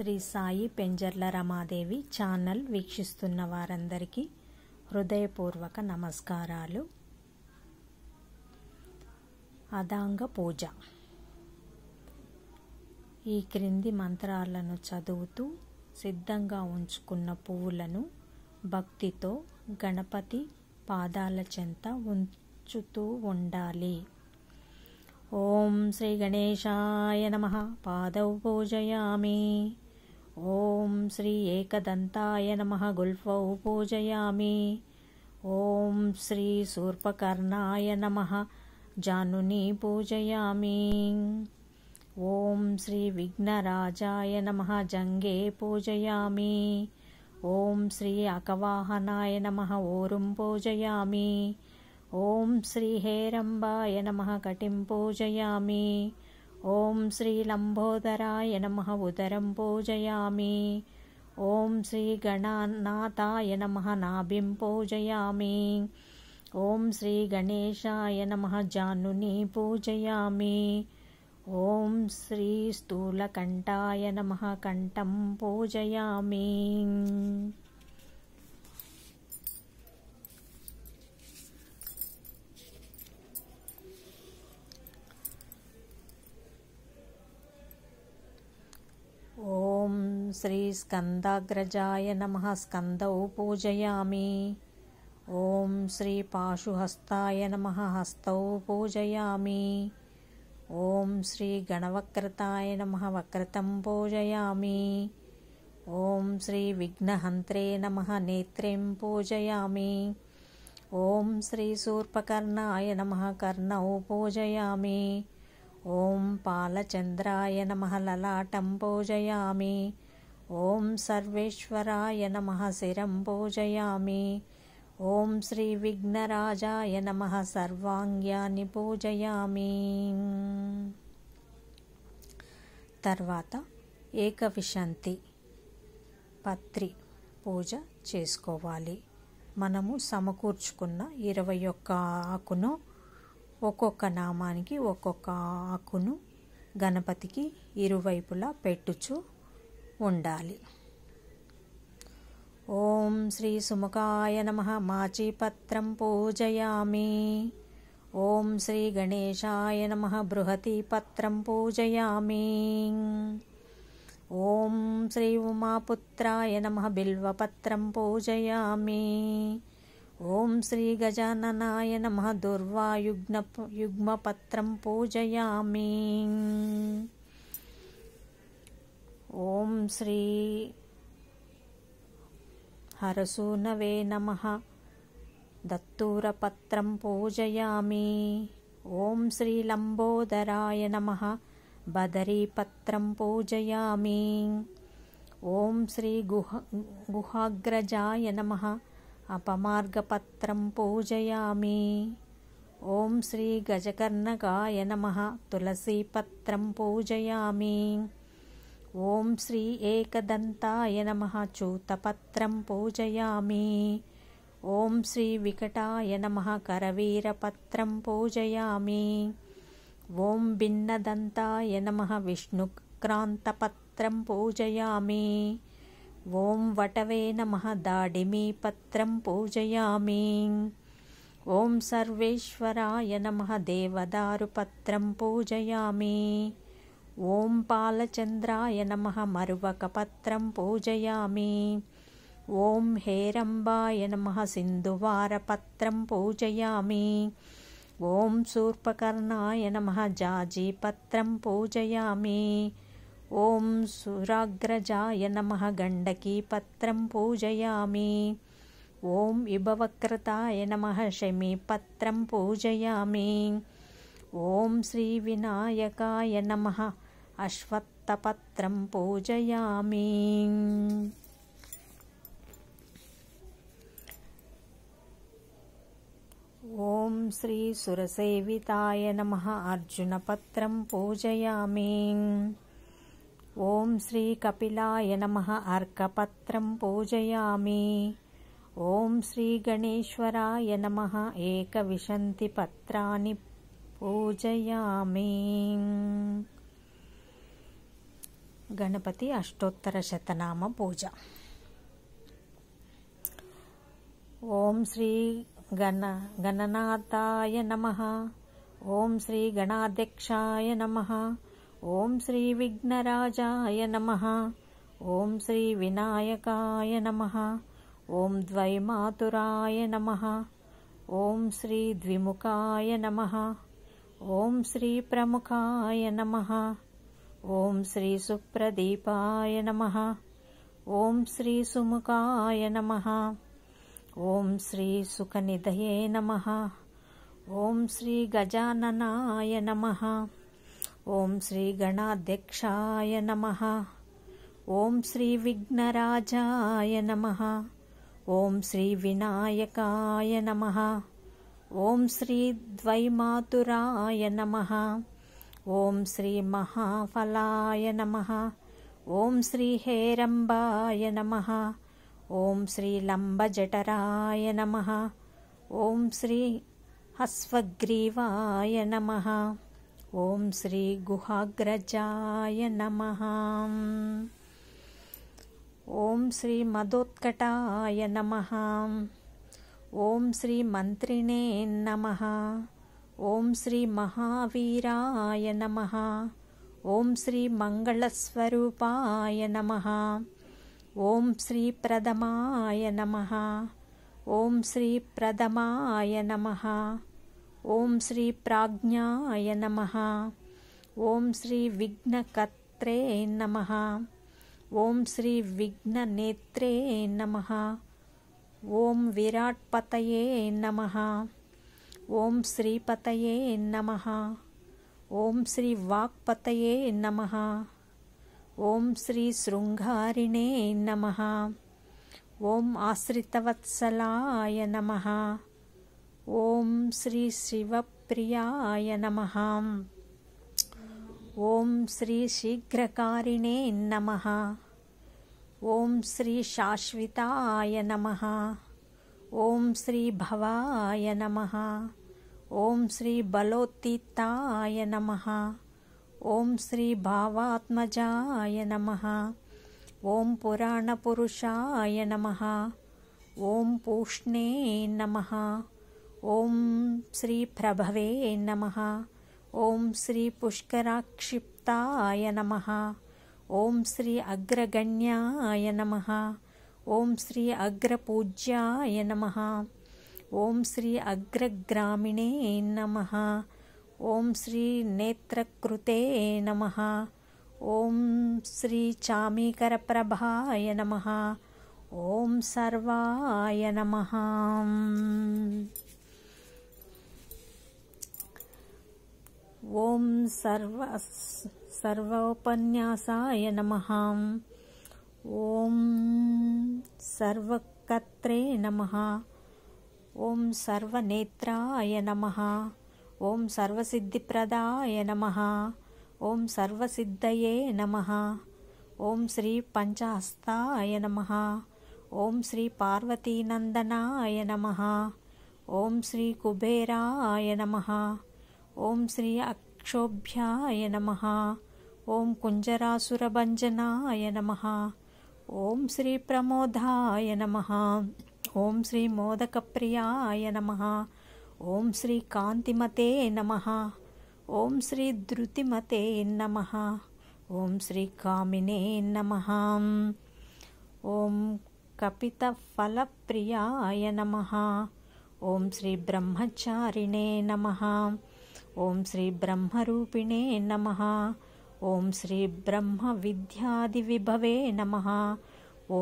Shri Sai Penjarla Ramadevi channel వీక్షిస్తున్న వారందరికీ హృదయపూర్వక నమస్కారాలు అదాంగ పూజ ఈ క్రింది మంత్రాలను చదువుతూ సిద్ధంగా ఉంచుకున్న పువ్వులను భక్తితో గణపతి పాదాల చెంత ఉంచుతూ ఉండాలి ఓం శ్రీ గణేశాయ నమః पादौ పూజయామి ॐ श्री एकदन्ताय नमः गुल्फौ पूजयामि ॐ श्री सूर्पकर्णाय नमः जानुनी पूजयामि ॐ श्री विघ्नराजाय नमः जङ्गे पूजयामि ॐ श्री अकवाहनाय नमः ओरुं पूजयामि ॐ श्री हेरम्बाय नमः कटिं पूजयामि ॐ लम्बोदराय नमः उदरं पूजयामि ॐ श्रीगणनाथाय नमः नाभिं पूजयामि ॐ श्रीगणेशाय नमः जानुनी पूजयामि ॐ श्रीस्थूलकण्ठाय नमः कण्ठं पूजयामि श्रीस्कन्दाग्रजाय नमः स्कन्दौ पूजयामि ॐ श्रीपाशुहस्ताय नमः हस्तौ पूजयामि ॐ श्रीगणवक्रताय नमः वक्रतं पूजयामि ॐ श्रीविघ्नहन्त्रे नमः नेत्रीं पूजयामि ॐ श्रीसूर्पकर्णाय नमः कर्णौ पूजयामि ॐ पालचन्द्राय नमः ललाटं पूजयामि ఓం సర్వేశ్వరాయ నమ శిరం పూజయామి ఓం శ్రీ విఘ్నరాజాయ నమ సర్వాంగ్యాన్ని పూజయామి తర్వాత ఏకవిశాంతి పత్రి పూజ చేసుకోవాలి మనము సమకూర్చుకున్న ఇరవై ఒక్క ఆకును ఒక్కొక్క నామానికి ఒక్కొక్క ఆకును గణపతికి ఇరువైపులా పెట్టుచు ुण्डालि ॐ सुमकाय नमः माची पत्रं पूजयामि ॐ गणेशाय नमः पत्रं पूजयामि ॐ श्री उमापुत्राय नमः बिल्वपत्रं पूजयामि ॐ गजाननाय नमः युग्म पत्रं पूजयामि ॐ श्री हरसूनवे नमः दत्तूरपत्रं पूजयामि ॐ श्री नमः बदरीपत्रं पूजयामि ॐ श्रीगुहा गुहाग्रजाय नमः अपमार्गपत्रं पूजयामि ॐ श्रीगजकर्णकाय नमः तुलसीपत्रं पूजयामि ॐ श्री एकदन्ताय नमः चूतपत्रं पूजयामि ॐ श्रीविकटाय नमः करवीरपत्रं पूजयामि ॐ भिन्नदन्ताय नमः विष्णुक्रान्तपत्रं पूजयामि ॐ वटवे नमः दाडिमीपत्रं पूजयामि ॐ सर्वेश्वराय नमः देवदारुपत्रं पूजयामि ॐ पालचन्द्राय नमः मरुवकपत्रं पूजयामि ॐ हेरम्बाय नमः सिन्धुवारपत्रं पूजयामि ॐ सूर्पकर्णाय नमः जाजीपत्रं पूजयामि ॐ सुराग्रजाय नमः गण्डकीपत्रं पूजयामि ॐ विभवक्रताय नमः शमीपत्रं पूजयामि ॐ श्रीविनायकाय नमः अश्वत्थपत्रं पूजयामि ॐ श्रीसुरसेविताय नमः अर्जुनपत्रं पूजयामि ॐ श्रीकपिलाय नमः अर्कपत्रं पूजयामि ॐ श्रीगणेश्वराय नमः एकविशन्तिपत्राणि पूजयामि गणपति श्री गण गणनाथाय नमः ॐ श्रीगणाध्यक्षाय नमः ॐ श्रीविघ्नराजाय नमः ॐ श्रीविनायकाय नमः ॐ द्वैमातुराय नमः ॐ श्रीद्विमुखाय नमः ॐ श्रीप्रमुखाय नमः ॐ श्री नमः ॐ श्रीसुमुखाय नमः ॐ श्रीसुखनिधये नमः ॐ श्रीगजाननाय नमः ॐ श्रीगणाध्यक्षाय नमः ॐ श्रीविघ्नराजाय नमः ॐ श्रीविनायकाय नमः ॐ श्रीद्वैमातुराय नमः ॐ श्रीमहाफलाय नमः ॐ श्री नमः ॐ श्रीलम्बजटराय नमः ॐ श्री हस्वग्रीवाय नमः ॐ श्रीगुहाग्रजाय नमः ॐ श्रीमदोत्कटाय नमः ॐ श्रीमन्त्रिणे नमः ॐ श्री महावीराय नमः ॐ श्रीमङ्गलस्वरूपाय नमः ॐ श्रीप्रदमाय नमः ॐ श्रीप्रदमाय नमः ॐ श्रीप्राज्ञाय नमः ॐ श्रीविघ्नकर्त्रे नमः ॐ श्रीविघ्ननेत्रे नमः ॐ विराट्पतये नमः ओम श्री पतये नमः ओम श्री वाक्पतये नमः ओम श्री श्रृंगारिणे नम ओं आश्रितवत्सलाय नमः ओम श्री शिवप्रियाय नम ओं श्री शीघ्रकारिणे नमः ओम श्री शाश्विताय नमः ओम श्री भवाय नमः ॐ श्री बलोत्तीताय नमः ॐ श्रीभावात्मजाय नमः ॐ पुराणपुरुषाय नमः ॐ पूष्णे नमः ॐ श्रीप्रभवे नमः ॐ पुष्कराक्षिप्ताय नमः ॐ श्री अग्रगण्याय नमः ॐ श्री अग्रपूज्याय नमः ॐ श्री अग्रग्रामिणे नमः ॐ श्री नेत्रकृते नमः ॐ श्री चामीकरप्रभाय नमः ॐ सर्वाय नमः ॐ सर्व सर्वोपन्यासाय नमः ॐ सर्वकत्रे नमः ॐ सर्वनेत्राय नमः ॐ सर्वसिद्धिप्रदाय नमः ॐ सर्वसिद्धये नमः ॐ श्रीपञ्चहस्ताय नमः ॐ श्री नमः ॐ श्रीकुबेराय नमः ॐ श्री अक्षोभ्याय नमः ॐ कुञ्जरासुरभञ्जनाय नमः ॐ श्रीप्रमोदाय नमः ॐ श्री मोदकप्रियाय नमः ॐ श्री कान्तिमते नमः ॐ श्री द्रुतिमते नमः ॐ श्री कामिने नमः ॐ कपितफलप्रियाय नमः ॐ श्री ब्रह्मचारिणे नमः ॐ श्री ब्रह्मरूपिणे नमः ॐ श्री ब्रह्मविद्यादिविभवे नमः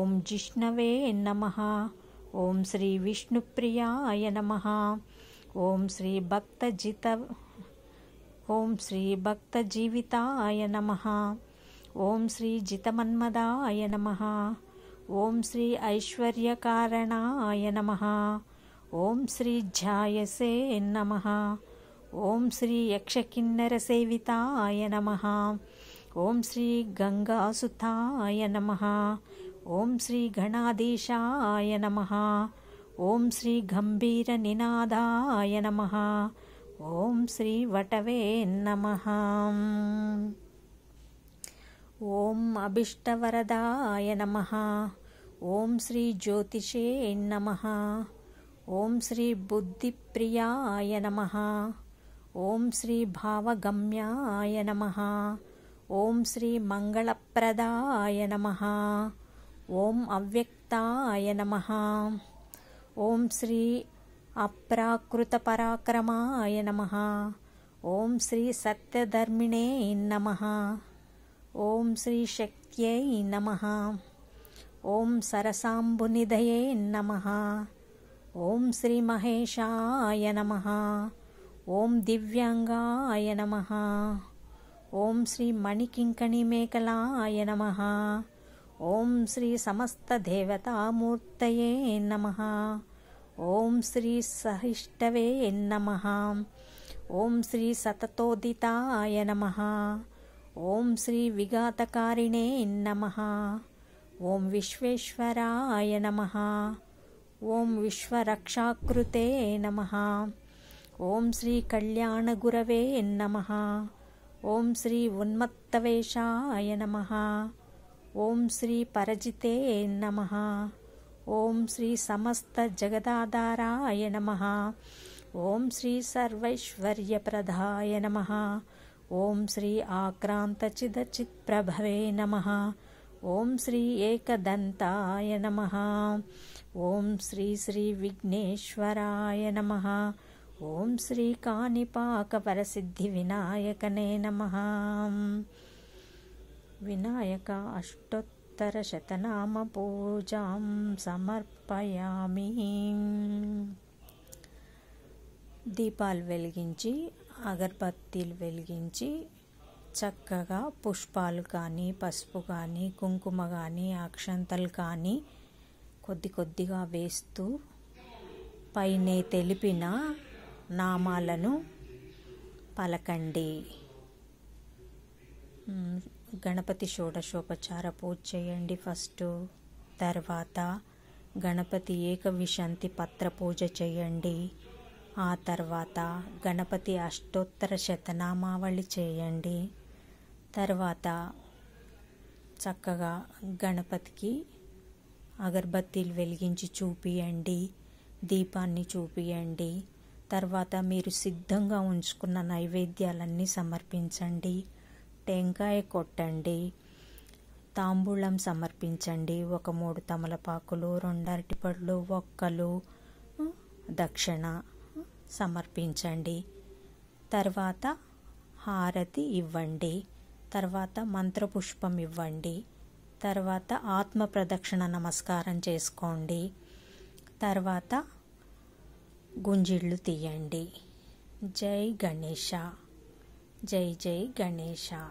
ॐ जिष्णवे नमः ॐ श्रीविष्णुप्रियाय नमः ॐ श्रीभक्तजित ॐ श्रीभक्तजीविताय नमः ॐ श्रीजितमन्मदाय नमः ॐ श्री ऐश्वर्यकारणाय नमः ॐ श्री नमः ॐ श्री यक्षकिन्नरसेविताय नमः ॐ श्री नमः ओम ॐ श्रीगणाधीशाय नमः ॐ श्रीगम्भीरनिनादाय नमः ॐ श्रीवटवे नमः ॐ अभीष्टवरदाय नमः ॐ श्रीज्योतिषे नमः ॐ श्रीबुद्धिप्रियाय नमः ॐ श्रीभावगम्याय नमः श्री श्रीमङ्गलप्रदाय नमः ॐ अव्यक्ताय नमः ॐ श्री अप्राकृतपराक्रमाय नमः ॐ सत्यधर्मिणे नमः ॐ श्री शक्त्यै नमः ॐ सरसाम्बुनिधये नमः ॐ श्रीमहेशाय नमः ॐ दिव्याङ्गाय नमः ॐ श्रीमणिकिङ्कणिमेखलाय नमः ॐ श्रीसमस्तदेवतामूर्तये नमः ॐ नमः ॐ श्रीसततोदिताय नमः ॐ नमः ॐ विश्वेश्वराय नमः ॐ विश्वरक्षाकृते नमः ॐ श्रीकल्याणगुरवे नमः ॐ श्री उन्मत्तवेशाय नमः ఓం శ్రీ పరజితే నమ ఓం శ్రీ సమస్త జగదాధారాయ నమ ఓం శ్రీ సర్వైశ్వర్యప్రదాయ నమ ఓం శ్రీ ఆక్రాంతచిదచిత్ప్రభవే నమ ఓం శ్రీ ఏకదంతాయ నమ ఓం శ్రీ శ్రీ విఘ్నేశ్వరాయ నమ ఓం శ్రీ కాణిపాకపరసిద్ధి వినాయకనే నమ వినాయక అష్టోత్తరశతనామ పూజాం సమర్పయామి దీపాలు వెలిగించి అగర్బత్తీలు వెలిగించి చక్కగా పుష్పాలు కానీ పసుపు కానీ కుంకుమ కానీ అక్షంతలు కానీ కొద్ది కొద్దిగా వేస్తూ పైనే తెలిపిన నామాలను పలకండి గణపతి షోడశోపచార పూజ చేయండి ఫస్ట్ తర్వాత గణపతి విశాంతి పత్ర పూజ చేయండి ఆ తర్వాత గణపతి అష్టోత్తర శతనామావళి చేయండి తర్వాత చక్కగా గణపతికి అగర్బత్తీలు వెలిగించి చూపియండి దీపాన్ని చూపియండి తర్వాత మీరు సిద్ధంగా ఉంచుకున్న నైవేద్యాలన్నీ సమర్పించండి టెంకాయ కొట్టండి తాంబూలం సమర్పించండి ఒక మూడు తమలపాకులు రెండు అరటిపళ్ళు ఒక్కలు దక్షిణ సమర్పించండి తర్వాత హారతి ఇవ్వండి తర్వాత మంత్రపుష్పం ఇవ్వండి తర్వాత ఆత్మ ప్రదక్షిణ నమస్కారం చేసుకోండి తర్వాత గుంజిళ్ళు తీయండి జై గణేష ஜெய் ஜெய் கணேஷா